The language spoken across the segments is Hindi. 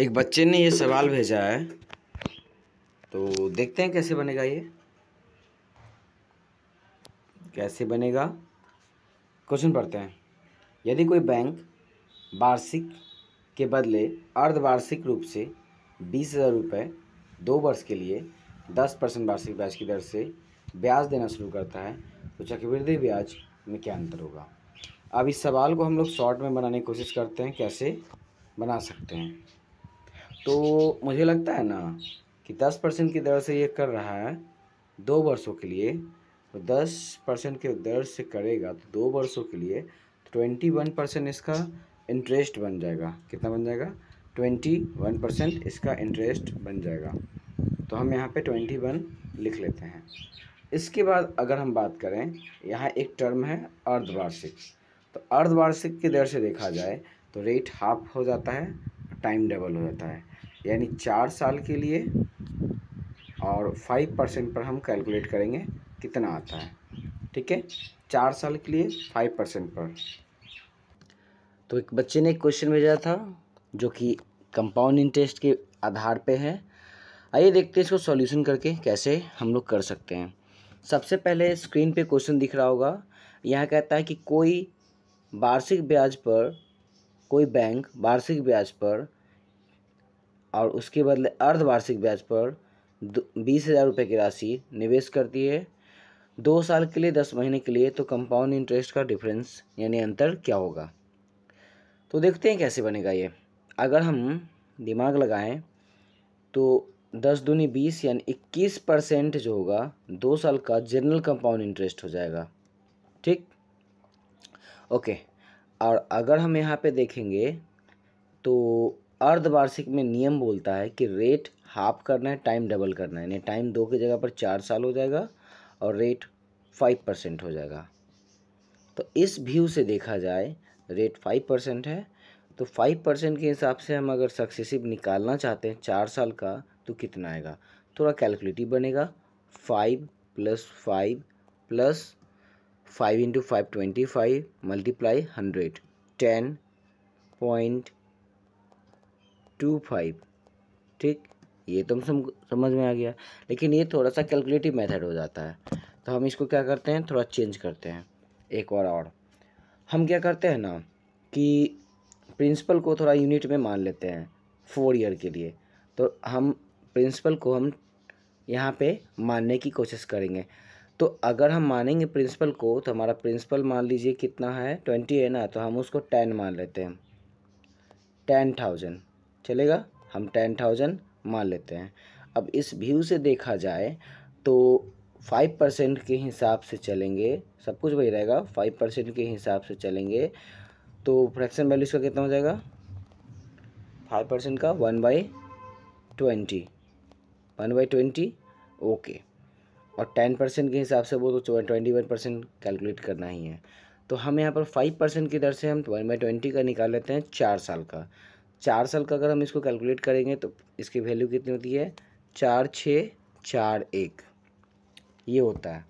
एक बच्चे ने ये सवाल भेजा है तो देखते हैं कैसे बनेगा ये कैसे बनेगा क्वेश्चन पढ़ते हैं यदि कोई बैंक वार्षिक के बदले अर्धवार्षिक रूप से बीस हज़ार रुपये दो वर्ष के लिए दस परसेंट वार्षिक ब्याज की दर से ब्याज देना शुरू करता है तो चक्रवृद्धि ब्याज में क्या अंतर होगा अब इस सवाल को हम लोग शॉर्ट में बनाने की कोशिश करते हैं कैसे बना सकते हैं तो मुझे लगता है ना कि दस परसेंट की दर से ये कर रहा है दो वर्षों के लिए तो दस परसेंट के दर से करेगा तो दो वर्षों के लिए तो ट्वेंटी वन परसेंट इसका इंटरेस्ट बन जाएगा कितना बन जाएगा ट्वेंटी वन परसेंट इसका इंटरेस्ट बन जाएगा तो हम यहाँ पे ट्वेंटी वन लिख लेते हैं इसके बाद अगर हम बात करें यहाँ एक टर्म है अर्धवार्षिक तो अर्धवार्षिक की दर से देखा जाए तो रेट हाफ हो जाता है टाइम डबल हो जाता है यानी चार साल के लिए और फाइव परसेंट पर हम कैलकुलेट करेंगे कितना आता है ठीक है चार साल के लिए फाइव परसेंट पर तो एक बच्चे ने क्वेश्चन भेजा था जो कि कंपाउंड इंटरेस्ट के आधार पे है आइए देखते हैं इसको सॉल्यूशन करके कैसे हम लोग कर सकते हैं सबसे पहले स्क्रीन पे क्वेश्चन दिख रहा होगा यहाँ कहता है कि कोई वार्षिक ब्याज पर कोई बैंक वार्षिक ब्याज पर और उसके बदले अर्धवार्षिक ब्याज पर बीस हज़ार रुपये की राशि निवेश करती है दो साल के लिए दस महीने के लिए तो कंपाउंड इंटरेस्ट का डिफरेंस यानी अंतर क्या होगा तो देखते हैं कैसे बनेगा ये अगर हम दिमाग लगाएं तो दस दूनी बीस यानी इक्कीस परसेंट जो होगा दो साल का जनरल कंपाउंड इंटरेस्ट हो जाएगा ठीक ओके और अगर हम यहाँ पे देखेंगे तो अर्धवार्षिक में नियम बोलता है कि रेट हाफ करना है टाइम डबल करना है यानी टाइम दो की जगह पर चार साल हो जाएगा और रेट फाइव परसेंट हो जाएगा तो इस व्यू से देखा जाए रेट फाइव परसेंट है तो फाइव परसेंट के हिसाब से हम अगर सक्सेसिव निकालना चाहते हैं चार साल का तो कितना आएगा थोड़ा कैलकुलेटिव बनेगा five plus five plus five into five twenty five multiply hundred ten point two five ठीक ये तो हम समझ में आ गया लेकिन ये थोड़ा सा कैलकुलेटिव मेथड हो जाता है तो हम इसको क्या करते हैं थोड़ा चेंज करते हैं एक बार और हम क्या करते हैं ना कि प्रिंसिपल को थोड़ा यूनिट में मान लेते हैं फोर ईयर के लिए तो हम प्रिंसिपल को हम यहाँ पे मानने की कोशिश करेंगे तो अगर हम मानेंगे प्रिंसिपल को तो हमारा प्रिंसिपल मान लीजिए कितना है ट्वेंटी है ना तो हम उसको टेन मान लेते हैं टेन थाउजेंड चलेगा हम टेन थाउजेंड मान लेते हैं अब इस व्यू से देखा जाए तो फाइव परसेंट के हिसाब से चलेंगे सब कुछ वही रहेगा फाइव परसेंट के हिसाब से चलेंगे तो फ्रैक्शन वैल्यू इसका कितना हो जाएगा फाइव परसेंट का one by twenty one by twenty okay और टेन परसेंट के हिसाब से वो तो ट्वेंटी वन परसेंट कैलकुलेट करना ही है तो हम यहाँ पर फाइव परसेंट की दर से हम वन बाई ट्वेंटी का निकाल लेते हैं चार साल का चार साल का अगर हम इसको कैलकुलेट करेंगे तो इसकी वैल्यू कितनी होती है चार छः चार एक ये होता है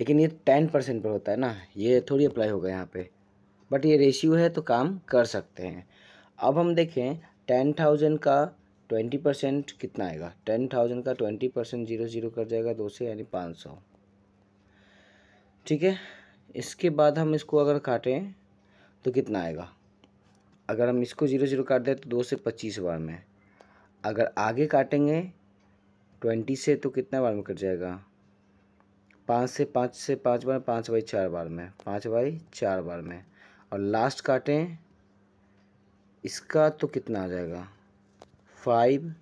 लेकिन ये टेन परसेंट पर होता है ना ये थोड़ी अप्लाई होगा यहाँ पे बट ये रेशियो है तो काम कर सकते हैं अब हम देखें टेन थाउजेंड का ट्वेंटी परसेंट कितना आएगा टेन थाउजेंड का ट्वेंटी परसेंट जीरो जीरो कर जाएगा दो से यानी पाँच सौ ठीक है इसके बाद हम इसको अगर काटें तो कितना आएगा अगर हम इसको ज़ीरो ज़ीरो काट दें तो दो से पच्चीस बार में अगर आगे काटेंगे ट्वेंटी से तो कितना बार में कट जाएगा पाँच से पाँच से पाँच बार पाँच बाई चार बार में पाँच बाई चार बार में और लास्ट काटें इसका तो कितना आ जाएगा फाइव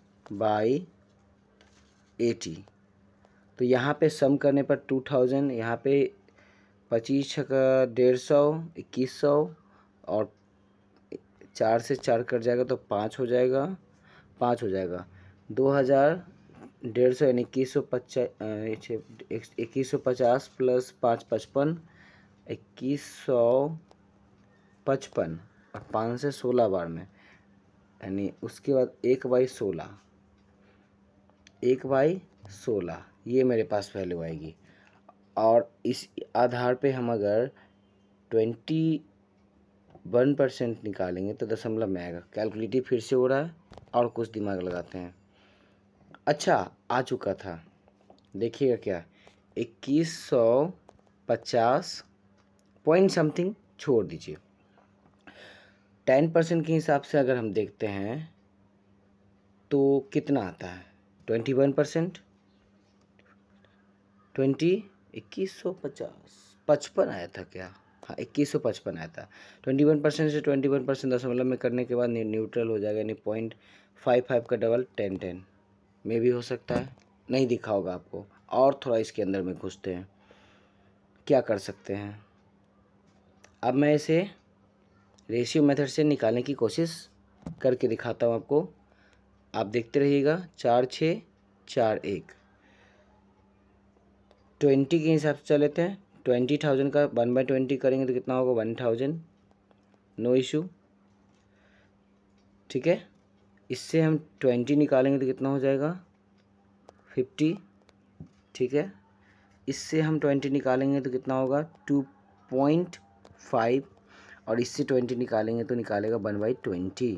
बाई एटी तो यहाँ पे सम करने पर टू थाउजेंड यहाँ पे पच्चीस छः डेढ़ सौ इक्कीस सौ और चार से चार कट जाएगा तो पाँच हो जाएगा पाँच हो जाएगा दो हज़ार डेढ़ सौ यानी इक्कीस सौ पचास इक्कीस सौ पचास प्लस पाँच पचपन इक्कीस सौ पचपन और पाँच से सोलह बार में यानी उसके बाद एक बाई सोलह एक बाई सोलह ये मेरे पास वैल्यू आएगी और इस आधार पे हम अगर ट्वेंटी वन परसेंट निकालेंगे तो दशमलव में आएगा कैलकुलेटिव फिर से हो रहा है और कुछ दिमाग लगाते हैं अच्छा आ चुका था देखिएगा क्या इक्कीस सौ पचास पॉइंट समथिंग छोड़ दीजिए टेन परसेंट के हिसाब से अगर हम देखते हैं तो कितना आता है ट्वेंटी वन परसेंट ट्वेंटी इक्कीस सौ पचास पचपन आया था क्या था इक्कीस सौ पचपन आया था ट्वेंटी वन परसेंट से ट्वेंटी वन परसेंट दशमलव में मतलब करने के बाद न्यूट्रल हो जाएगा यानी पॉइंट फाइव फाइव का डबल टेन टेन में भी हो सकता है नहीं दिखा होगा आपको और थोड़ा इसके अंदर में घुसते हैं क्या कर सकते हैं अब मैं इसे रेशियो मेथड से निकालने की कोशिश करके दिखाता हूँ आपको आप देखते रहिएगा चार छः चार एक ट्वेंटी के हिसाब से चले लेते हैं ट्वेंटी थाउजेंड का वन बाई ट्वेंटी करेंगे तो कितना होगा वन थाउजेंड नो इशू ठीक है इससे हम ट्वेंटी निकालेंगे तो कितना हो जाएगा फिफ्टी ठीक है इससे हम ट्वेंटी निकालेंगे तो कितना होगा टू पॉइंट फाइव और इससे ट्वेंटी निकालेंगे तो निकालेगा वन बाई ट्वेंटी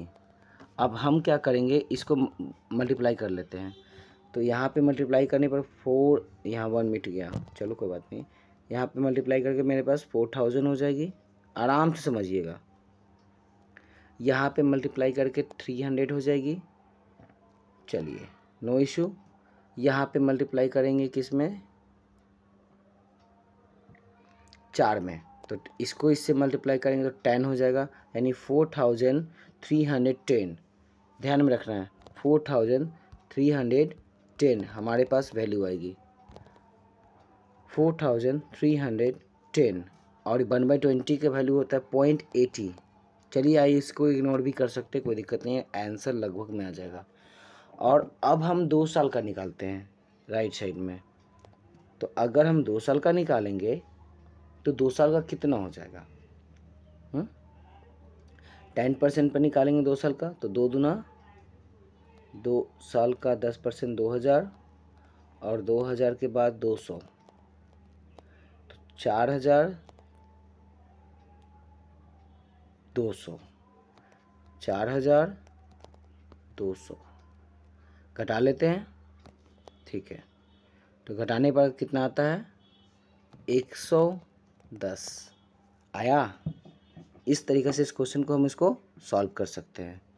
अब हम क्या करेंगे इसको मल्टीप्लाई कर लेते हैं तो यहाँ पे मल्टीप्लाई करने पर फोर यहाँ वन मिट गया चलो कोई बात नहीं यहाँ पे मल्टीप्लाई करके मेरे पास फोर थाउजेंड हो जाएगी आराम से समझिएगा यहाँ पे मल्टीप्लाई करके थ्री हंड्रेड हो जाएगी चलिए नो इशू यहाँ पे मल्टीप्लाई करेंगे किस में चार में तो इसको इससे मल्टीप्लाई करेंगे तो टेन हो जाएगा यानी four thousand three hundred ten ध्यान में रखना है four thousand three hundred ten हमारे पास वैल्यू आएगी four thousand three hundred ten और वन बाई ट्वेंटी का वैल्यू होता है पॉइंट एटी चलिए आइए इसको इग्नोर भी कर सकते कोई दिक्कत नहीं है आंसर लगभग में आ जाएगा और अब हम दो साल का निकालते हैं राइट साइड में तो अगर हम दो साल का निकालेंगे तो दो साल का कितना हो जाएगा हम्म? टेन परसेंट पर निकालेंगे दो साल का तो दो दुना दो साल का दस परसेंट दो हज़ार और दो हज़ार के बाद दो सौ चार हजार दो सौ चार हजार दो सौ घटा लेते हैं ठीक है तो घटाने पर कितना आता है एक सौ दस आया इस तरीके से इस क्वेश्चन को हम इसको सॉल्व कर सकते हैं